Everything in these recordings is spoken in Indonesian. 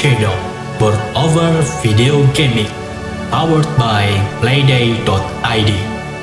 Shadow World Over Video Gaming Powered by Playday.id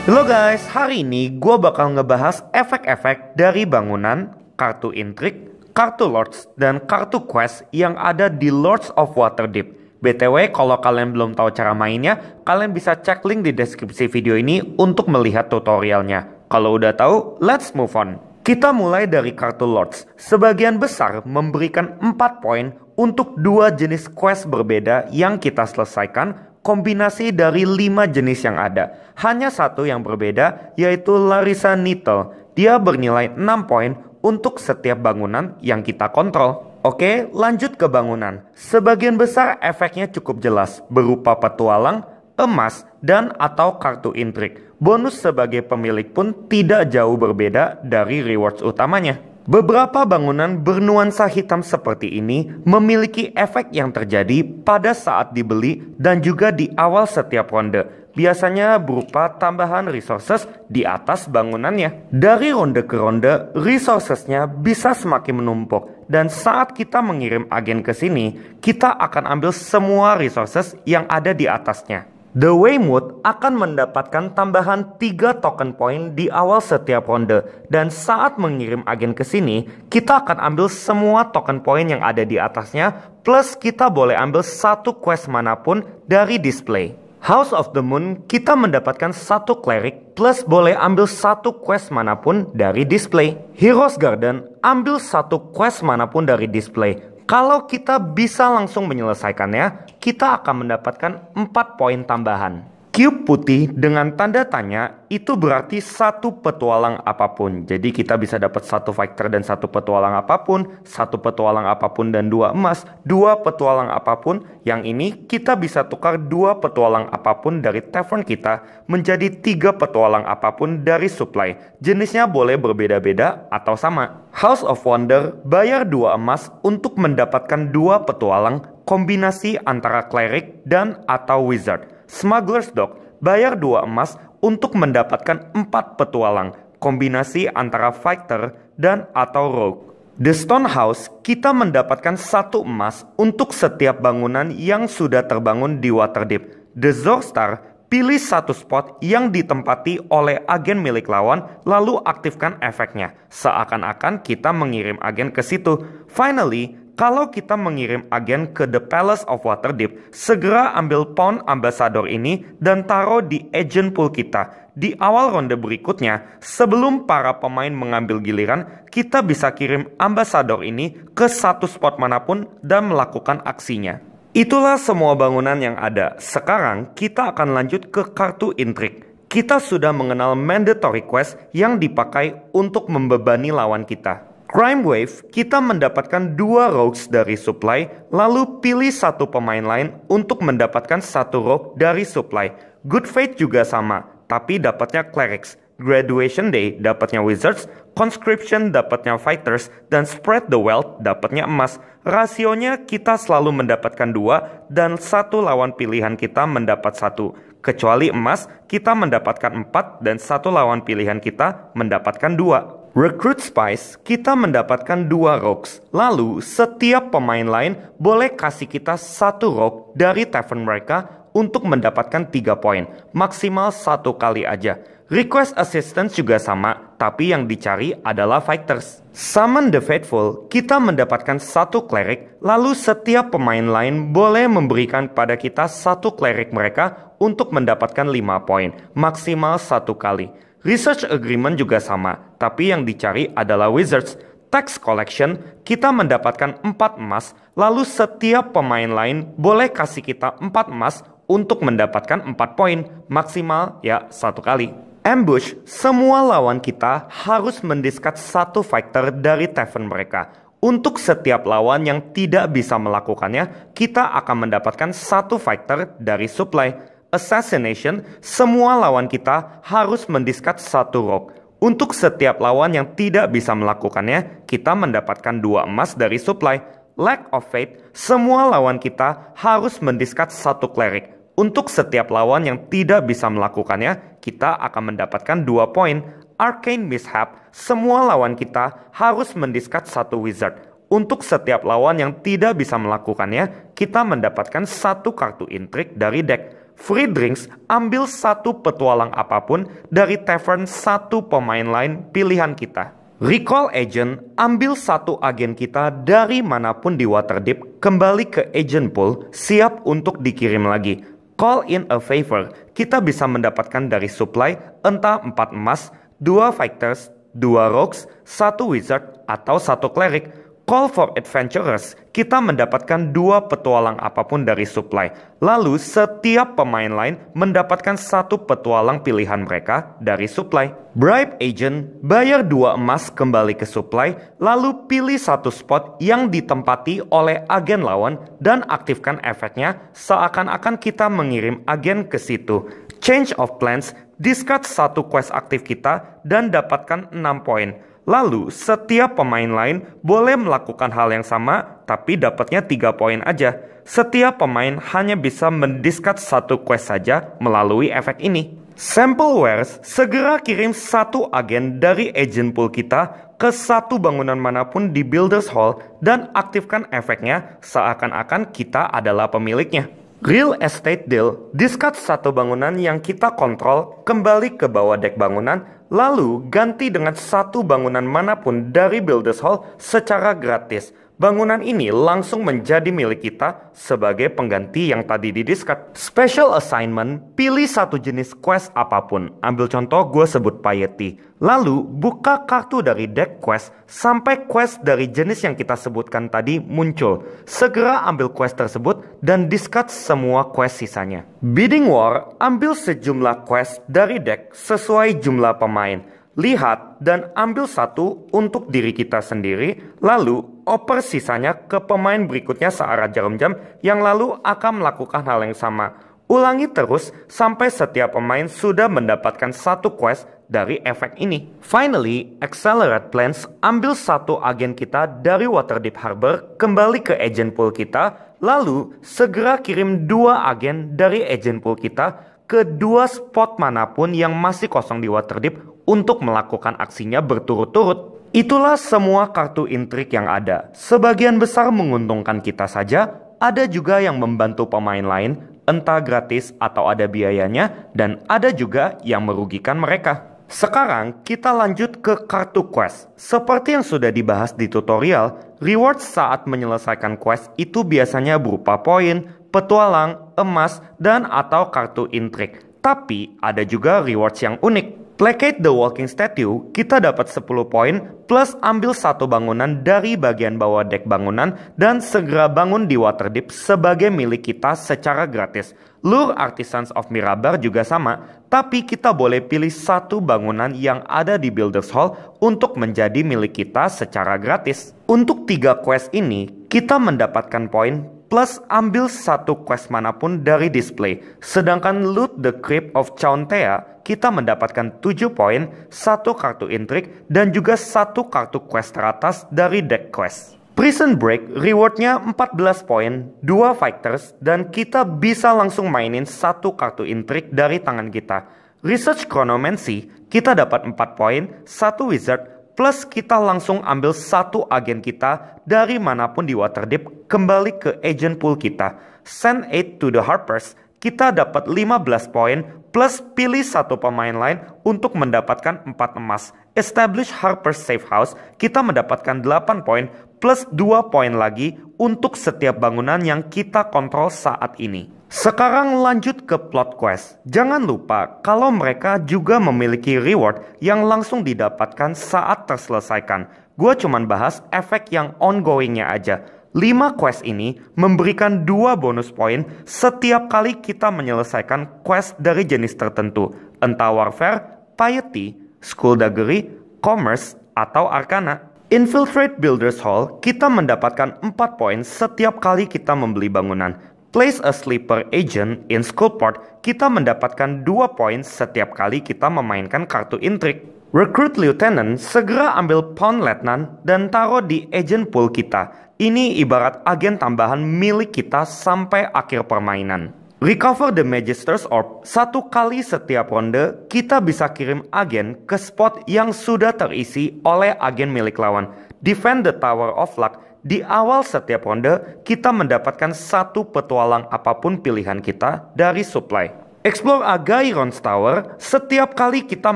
Halo guys, hari ini gue bakal ngebahas efek-efek dari bangunan, kartu intrik, kartu Lords, dan kartu Quest yang ada di Lords of Waterdeep. BTW, kalau kalian belum tahu cara mainnya, kalian bisa cek link di deskripsi video ini untuk melihat tutorialnya. Kalau udah tahu, let's move on. Kita mulai dari kartu Lords. Sebagian besar memberikan 4 poin untuk dua jenis quest berbeda yang kita selesaikan kombinasi dari lima jenis yang ada. Hanya satu yang berbeda yaitu Larissa Needle. Dia bernilai 6 poin untuk setiap bangunan yang kita kontrol. Oke, lanjut ke bangunan. Sebagian besar efeknya cukup jelas berupa petualang, emas, dan atau kartu intrik. Bonus sebagai pemilik pun tidak jauh berbeda dari rewards utamanya. Beberapa bangunan bernuansa hitam seperti ini memiliki efek yang terjadi pada saat dibeli dan juga di awal setiap ronde. Biasanya berupa tambahan resources di atas bangunannya. Dari ronde ke ronde, resourcesnya bisa semakin menumpuk. Dan saat kita mengirim agen ke sini, kita akan ambil semua resources yang ada di atasnya. The Weymouth akan mendapatkan tambahan 3 token point di awal setiap ronde dan saat mengirim agen ke sini, kita akan ambil semua token point yang ada di atasnya plus kita boleh ambil satu quest manapun dari display. House of the Moon kita mendapatkan satu cleric plus boleh ambil satu quest manapun dari display. Heroes Garden ambil satu quest manapun dari display. Kalau kita bisa langsung menyelesaikannya, kita akan mendapatkan 4 poin tambahan. Cube putih dengan tanda tanya itu berarti satu petualang apapun. Jadi kita bisa dapat satu fighter dan satu petualang apapun, satu petualang apapun dan dua emas, dua petualang apapun. Yang ini kita bisa tukar dua petualang apapun dari tavern kita menjadi tiga petualang apapun dari supply. Jenisnya boleh berbeda-beda atau sama. House of Wonder bayar dua emas untuk mendapatkan dua petualang kombinasi antara cleric dan atau wizard. Smuggler's Dog bayar dua emas untuk mendapatkan empat petualang, kombinasi antara fighter dan atau rogue. The Stone House, kita mendapatkan satu emas untuk setiap bangunan yang sudah terbangun di Waterdeep. The Zorstar, pilih satu spot yang ditempati oleh agen milik lawan, lalu aktifkan efeknya. Seakan-akan kita mengirim agen ke situ. Finally, kalau kita mengirim agen ke The Palace of Waterdeep, segera ambil pound ambassador ini dan taruh di agent pool kita. Di awal ronde berikutnya, sebelum para pemain mengambil giliran, kita bisa kirim ambassador ini ke satu spot manapun dan melakukan aksinya. Itulah semua bangunan yang ada. Sekarang kita akan lanjut ke kartu intrik kita sudah mengenal mandatory quest yang dipakai untuk membebani lawan kita. Crime Wave, kita mendapatkan dua rogues dari supply, lalu pilih satu pemain lain untuk mendapatkan satu rogue dari supply. Good Faith juga sama, tapi dapatnya clerics. Graduation Day dapatnya Wizards, Conscription dapatnya Fighters, dan Spread the Wealth dapatnya emas. Rasionya kita selalu mendapatkan dua, dan satu lawan pilihan kita mendapat satu. Kecuali emas, kita mendapatkan empat, dan satu lawan pilihan kita mendapatkan dua. Recruit Spice, kita mendapatkan dua rocks. Lalu, setiap pemain lain boleh kasih kita satu rock dari tavern mereka untuk mendapatkan tiga poin. Maksimal satu kali aja. Request assistance juga sama, tapi yang dicari adalah fighters. Summon the Faithful, kita mendapatkan satu cleric, lalu setiap pemain lain boleh memberikan pada kita satu cleric mereka untuk mendapatkan lima poin, maksimal satu kali. Research agreement juga sama, tapi yang dicari adalah Wizards tax collection, kita mendapatkan 4 emas, lalu setiap pemain lain boleh kasih kita 4 emas untuk mendapatkan 4 poin, maksimal ya satu kali. Ambush, semua lawan kita harus mendiskat satu fighter dari tavern mereka. Untuk setiap lawan yang tidak bisa melakukannya, kita akan mendapatkan satu fighter dari supply. Assassination, semua lawan kita harus mendiskat satu rock untuk setiap lawan yang tidak bisa melakukannya, kita mendapatkan dua emas dari supply. Lack of faith, semua lawan kita harus mendiskat satu klerik. Untuk setiap lawan yang tidak bisa melakukannya, kita akan mendapatkan dua poin. Arcane Mishap, semua lawan kita harus mendiskat satu wizard. Untuk setiap lawan yang tidak bisa melakukannya, kita mendapatkan satu kartu intrik dari deck free drinks, ambil satu petualang apapun dari tavern satu pemain lain pilihan kita. Recall agent, ambil satu agen kita dari manapun di Waterdeep kembali ke agent pool siap untuk dikirim lagi. Call in a favor, kita bisa mendapatkan dari supply entah 4 emas, 2 fighters, 2 rogues, 1 wizard, atau satu cleric Call for Adventurers, kita mendapatkan dua petualang apapun dari supply. Lalu setiap pemain lain mendapatkan satu petualang pilihan mereka dari supply. Bribe Agent, bayar dua emas kembali ke supply, lalu pilih satu spot yang ditempati oleh agen lawan dan aktifkan efeknya seakan-akan kita mengirim agen ke situ. Change of Plans, discard satu quest aktif kita dan dapatkan 6 poin. Lalu, setiap pemain lain boleh melakukan hal yang sama, tapi dapatnya tiga poin aja. Setiap pemain hanya bisa mendiskat satu quest saja melalui efek ini. Sample wares segera kirim satu agen dari agent pool kita ke satu bangunan manapun di Builders Hall dan aktifkan efeknya seakan-akan kita adalah pemiliknya. Real estate deal, diskat satu bangunan yang kita kontrol kembali ke bawah deck bangunan Lalu ganti dengan satu bangunan manapun dari Builders Hall secara gratis Bangunan ini langsung menjadi milik kita sebagai pengganti yang tadi didiskat. Special assignment, pilih satu jenis quest apapun. Ambil contoh gue sebut piety. Lalu buka kartu dari deck quest sampai quest dari jenis yang kita sebutkan tadi muncul. Segera ambil quest tersebut dan discard semua quest sisanya. Bidding War, ambil sejumlah quest dari deck sesuai jumlah pemain. Lihat dan ambil satu untuk diri kita sendiri, lalu dioper sisanya ke pemain berikutnya searah jarum jam yang lalu akan melakukan hal yang sama. Ulangi terus sampai setiap pemain sudah mendapatkan satu quest dari efek ini. Finally, Accelerate Plans ambil satu agen kita dari Waterdeep Harbor kembali ke agent pool kita, lalu segera kirim dua agen dari agent pool kita kedua spot manapun yang masih kosong di Waterdeep untuk melakukan aksinya berturut-turut. Itulah semua kartu intrik yang ada. Sebagian besar menguntungkan kita saja, ada juga yang membantu pemain lain, entah gratis atau ada biayanya, dan ada juga yang merugikan mereka. Sekarang kita lanjut ke kartu quest. Seperti yang sudah dibahas di tutorial, reward saat menyelesaikan quest itu biasanya berupa poin, petualang, emas, dan atau kartu intrik. Tapi ada juga rewards yang unik. Placate the Walking Statue, kita dapat 10 poin plus ambil satu bangunan dari bagian bawah deck bangunan dan segera bangun di Waterdeep sebagai milik kita secara gratis. Lure Artisans of Mirabar juga sama, tapi kita boleh pilih satu bangunan yang ada di Builders Hall untuk menjadi milik kita secara gratis. Untuk tiga quest ini, kita mendapatkan poin plus ambil satu quest manapun dari display. Sedangkan Loot the Crypt of Chauntea, kita mendapatkan 7 poin, satu kartu intrik, dan juga satu kartu quest teratas dari deck quest. Prison Break rewardnya 14 poin, 2 fighters, dan kita bisa langsung mainin satu kartu intrik dari tangan kita. Research Chronomancy, kita dapat 4 poin, satu wizard, plus kita langsung ambil satu agen kita dari manapun di Waterdeep kembali ke agent pool kita. Send it to the Harpers, kita dapat 15 poin plus pilih satu pemain lain untuk mendapatkan 4 emas. Establish Harpers Safe House, kita mendapatkan 8 poin plus 2 poin lagi untuk setiap bangunan yang kita kontrol saat ini. Sekarang lanjut ke plot quest. Jangan lupa kalau mereka juga memiliki reward yang langsung didapatkan saat terselesaikan. Gua cuman bahas efek yang ongoingnya aja. 5 quest ini memberikan dua bonus poin setiap kali kita menyelesaikan quest dari jenis tertentu. Entah warfare, piety, school daggery, commerce, atau arcana. Infiltrate Builders Hall, kita mendapatkan 4 poin setiap kali kita membeli bangunan. Place a Sleeper Agent in Skullport, kita mendapatkan dua poin setiap kali kita memainkan kartu intrik. Recruit Lieutenant segera ambil Pawn Letnan dan taruh di agent pool kita. Ini ibarat agen tambahan milik kita sampai akhir permainan. Recover the Magister's Orb, satu kali setiap ronde kita bisa kirim agen ke spot yang sudah terisi oleh agen milik lawan. Defend the Tower of Luck, di awal setiap ronde kita mendapatkan satu petualang apapun pilihan kita dari supply. Explore Agairon's Tower, setiap kali kita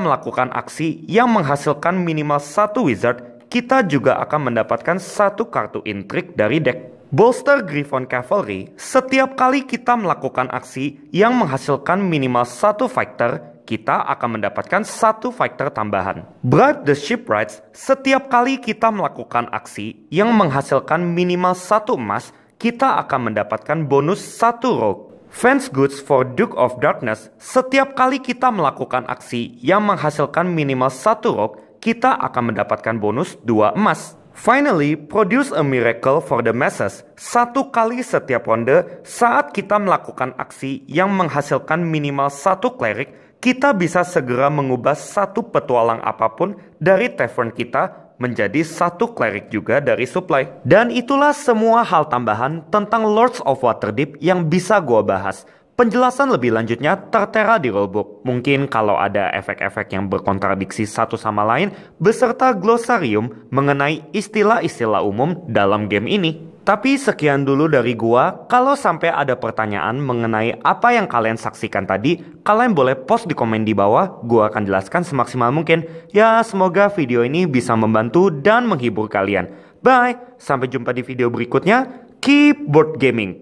melakukan aksi yang menghasilkan minimal satu wizard, kita juga akan mendapatkan satu kartu intrik dari deck. Bolster Griffon Cavalry, setiap kali kita melakukan aksi yang menghasilkan minimal satu fighter, kita akan mendapatkan satu fighter tambahan. Bribe the shipwrights setiap kali kita melakukan aksi yang menghasilkan minimal satu emas, kita akan mendapatkan bonus satu rogue. Fence Goods for Duke of Darkness, setiap kali kita melakukan aksi yang menghasilkan minimal satu rock, kita akan mendapatkan bonus dua emas. Finally, produce a miracle for the masses. Satu kali setiap ronde, saat kita melakukan aksi yang menghasilkan minimal satu cleric, kita bisa segera mengubah satu petualang apapun dari tavern kita menjadi satu klerik juga dari supply. Dan itulah semua hal tambahan tentang Lords of Waterdeep yang bisa gua bahas. Penjelasan lebih lanjutnya tertera di rulebook. Mungkin kalau ada efek-efek yang berkontradiksi satu sama lain, beserta glosarium mengenai istilah-istilah umum dalam game ini. Tapi sekian dulu dari gua. Kalau sampai ada pertanyaan mengenai apa yang kalian saksikan tadi, kalian boleh post di komen di bawah. Gua akan jelaskan semaksimal mungkin. Ya, semoga video ini bisa membantu dan menghibur kalian. Bye, sampai jumpa di video berikutnya. Keep board gaming.